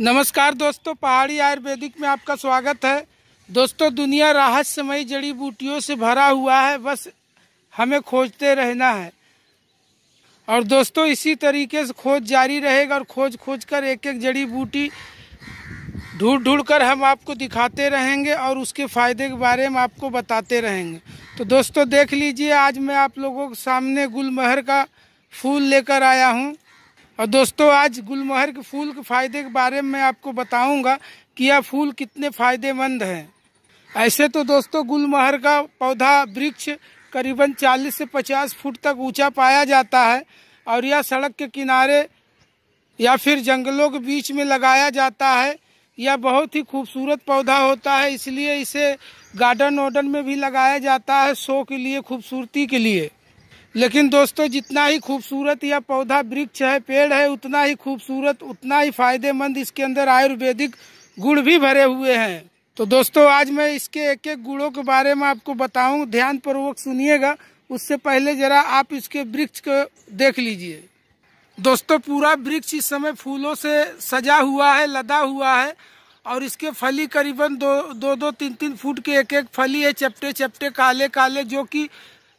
नमस्कार दोस्तों पहाड़ी आयुर्वेदिक में आपका स्वागत है दोस्तों दुनिया रहस्यमय जड़ी बूटियों से भरा हुआ है बस हमें खोजते रहना है और दोस्तों इसी तरीके से खोज जारी रहेगा और खोज खोज कर एक एक जड़ी बूटी ढूंढ ढूंढ कर हम आपको दिखाते रहेंगे और उसके फ़ायदे के बारे में आपको बताते रहेंगे तो दोस्तों देख लीजिए आज मैं आप लोगों के सामने गुलमहर का फूल लेकर आया हूँ और दोस्तों आज गुलमोहर के फूल के फायदे के बारे में आपको बताऊंगा कि यह फूल कितने फायदेमंद हैं ऐसे तो दोस्तों गुलमोहर का पौधा वृक्ष करीबन 40 से 50 फुट तक ऊंचा पाया जाता है और यह सड़क के किनारे या फिर जंगलों के बीच में लगाया जाता है यह बहुत ही खूबसूरत पौधा होता है इसलिए इसे गार्डन वार्डन में भी लगाया जाता है शो के लिए खूबसूरती के लिए लेकिन दोस्तों जितना ही खूबसूरत यह पौधा वृक्ष है पेड़ है उतना ही खूबसूरत उतना ही फायदेमंद इसके अंदर आयुर्वेदिक गुड़ भी भरे हुए हैं तो दोस्तों आज मैं इसके एक एक गुणों के बारे में आपको बताऊं पूर्वक सुनिएगा उससे पहले जरा आप इसके वृक्ष को देख लीजिए दोस्तों पूरा वृक्ष इस समय फूलों से सजा हुआ है लदा हुआ है और इसके फली करीबन दो दो दो तीन तीन फुट के एक एक फली है चपटे चपटे काले काले जो कि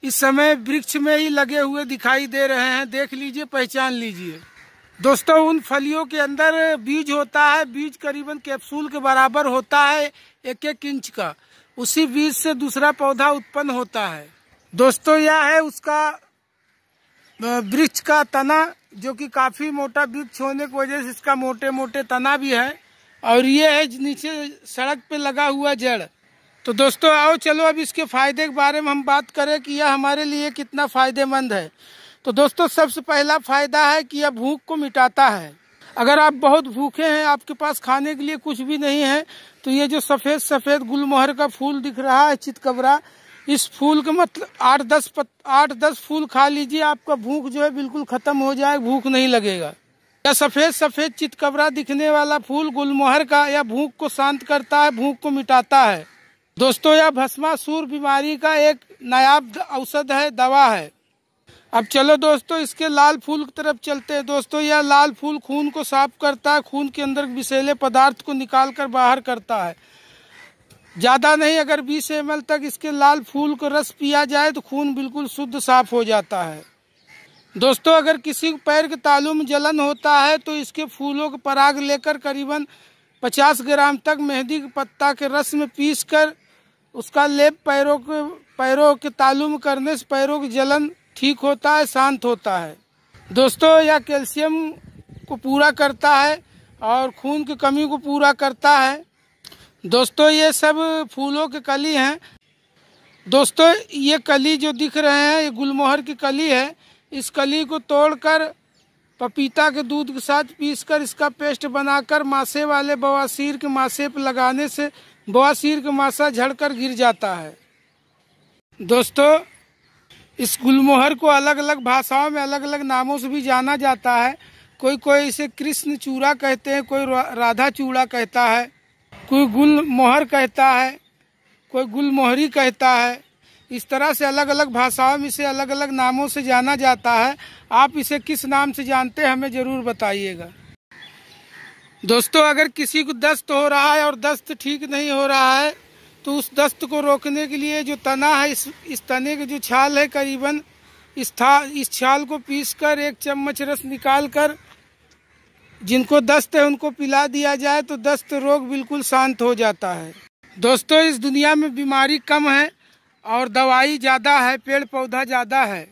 इस समय वृक्ष में ही लगे हुए दिखाई दे रहे हैं देख लीजिए पहचान लीजिए दोस्तों उन फलियों के अंदर बीज होता है बीज करीबन कैप्सूल के बराबर होता है एक एक इंच का उसी बीज से दूसरा पौधा उत्पन्न होता है दोस्तों यह है उसका वृक्ष का तना जो कि काफी मोटा वृक्ष होने की वजह से इसका मोटे मोटे तना भी है और ये है नीचे सड़क पे लगा हुआ जड़ तो दोस्तों आओ चलो अब इसके फायदे के बारे में हम बात करें कि यह हमारे लिए कितना फायदेमंद है तो दोस्तों सबसे पहला फायदा है कि यह भूख को मिटाता है अगर आप बहुत भूखे हैं आपके पास खाने के लिए कुछ भी नहीं है तो ये जो सफेद सफेद गुलमोहर का फूल दिख रहा है चितकबरा इस फूल के मतलब आठ दस पत, आठ दस फूल खा लीजिए आपका भूख जो है बिल्कुल खत्म हो जाए भूख नहीं लगेगा या सफेद सफेद चितकबरा दिखने वाला फूल गुलमोहर का या भूख को शांत करता है भूख को मिटाता है दोस्तों यह भस्मासुर बीमारी का एक नायाब औषध है दवा है अब चलो दोस्तों इसके लाल फूल की तरफ चलते हैं दोस्तों यह लाल फूल खून को साफ करता है खून के अंदर विषैले पदार्थ को निकाल कर बाहर करता है ज़्यादा नहीं अगर 20 एम तक इसके लाल फूल को रस पिया जाए तो खून बिल्कुल शुद्ध साफ हो जाता है दोस्तों अगर किसी पैर के तालु में जलन होता है तो इसके फूलों का पराग लेकर करीबन 50 ग्राम तक मेहंदी के पत्ता के रस में पीस कर उसका लेप पैरों के पैरों के तालुम करने से पैरों की जलन ठीक होता है शांत होता है दोस्तों यह कैल्शियम को पूरा करता है और खून की कमी को पूरा करता है दोस्तों ये सब फूलों के कली हैं दोस्तों ये कली जो दिख रहे हैं ये गुलमोहर की कली है इस कली को तोड़कर पपीता के दूध के साथ पीसकर इसका पेस्ट बनाकर मासे वाले बवासीर के मासे पर लगाने से बवासीर का मासा झड़कर गिर जाता है दोस्तों इस गुलमोहर को अलग अलग भाषाओं में अलग अलग नामों से भी जाना जाता है कोई कोई इसे कृष्ण चूड़ा कहते हैं कोई राधा चूड़ा कहता है कोई गुलमोहर कहता है कोई गुलमोहरी कहता है इस तरह से अलग अलग भाषाओं में इसे अलग अलग नामों से जाना जाता है आप इसे किस नाम से जानते हैं हमें ज़रूर बताइएगा दोस्तों अगर किसी को दस्त हो रहा है और दस्त ठीक नहीं हो रहा है तो उस दस्त को रोकने के लिए जो तना है इस इस तने की जो छाल है करीबन इस था इस छाल को पीसकर एक चम्मच रस निकाल कर जिनको दस्त है उनको पिला दिया जाए तो दस्त रोग बिल्कुल शांत हो जाता है दोस्तों इस दुनिया में बीमारी कम है और दवाई ज़्यादा है पेड़ पौधा ज़्यादा है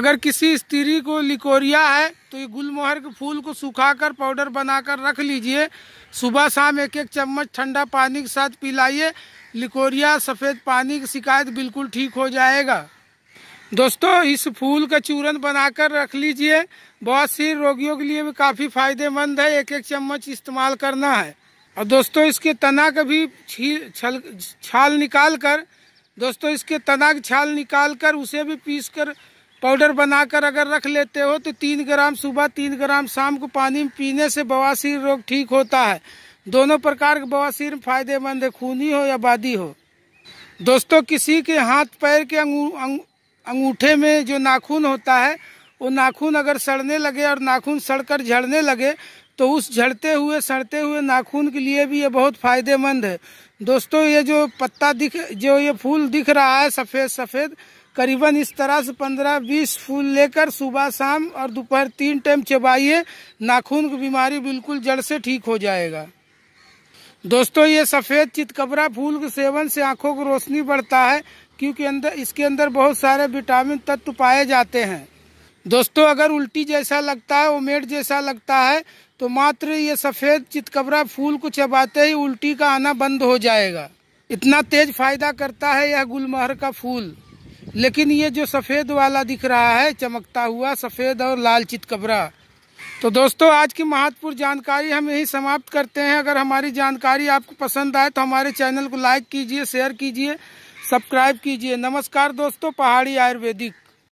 अगर किसी स्त्री को लिकोरिया है तो ये गुलमोहर के फूल को सुखाकर पाउडर बनाकर रख लीजिए सुबह शाम एक एक चम्मच ठंडा पानी के साथ पिलाइए लिकोरिया सफ़ेद पानी की शिकायत बिल्कुल ठीक हो जाएगा दोस्तों इस फूल का चूरन बनाकर रख लीजिए बहुत सी रोगियों के लिए भी काफ़ी फायदेमंद है एक एक चम्मच इस्तेमाल करना है और दोस्तों इसके तना का भी छील छाल निकाल कर दोस्तों इसके तना की छाल निकाल कर उसे भी पीस कर पाउडर बनाकर अगर रख लेते हो तो तीन ग्राम सुबह तीन ग्राम शाम को पानी में पीने से बवासीर रोग ठीक होता है दोनों प्रकार के बवासीर फायदेमंद है खूनी हो या बादी हो दोस्तों किसी के हाथ पैर के अंगूठे में जो नाखून होता है वो नाखून अगर सड़ने लगे और नाखून सड़कर झड़ने लगे तो उस झड़ते हुए सड़ते हुए नाखून के लिए भी ये बहुत फायदेमंद है दोस्तों ये जो पत्ता दिख जो ये फूल दिख रहा है सफ़ेद सफ़ेद करीबन इस तरह से पंद्रह बीस फूल लेकर सुबह शाम और दोपहर तीन टाइम चबाइए नाखून की बीमारी बिल्कुल जड़ से ठीक हो जाएगा दोस्तों ये सफ़ेद चितकबरा फूल के सेवन से आंखों की रोशनी बढ़ता है क्योंकि अंदर इसके अंदर बहुत सारे विटामिन तत्व पाए जाते हैं दोस्तों अगर उल्टी जैसा लगता है ओमेट जैसा लगता है तो मात्र ये सफ़ेद चितकबरा फूल को चबाते ही उल्टी का आना बंद हो जाएगा इतना तेज फायदा करता है यह गुलमहर का फूल लेकिन ये जो सफ़ेद वाला दिख रहा है चमकता हुआ सफ़ेद और लाल चितकबरा तो दोस्तों आज की महत्वपूर्ण जानकारी हम यही समाप्त करते हैं अगर हमारी जानकारी आपको पसंद आए तो हमारे चैनल को लाइक कीजिए शेयर कीजिए सब्सक्राइब कीजिए नमस्कार दोस्तों पहाड़ी आयुर्वेदिक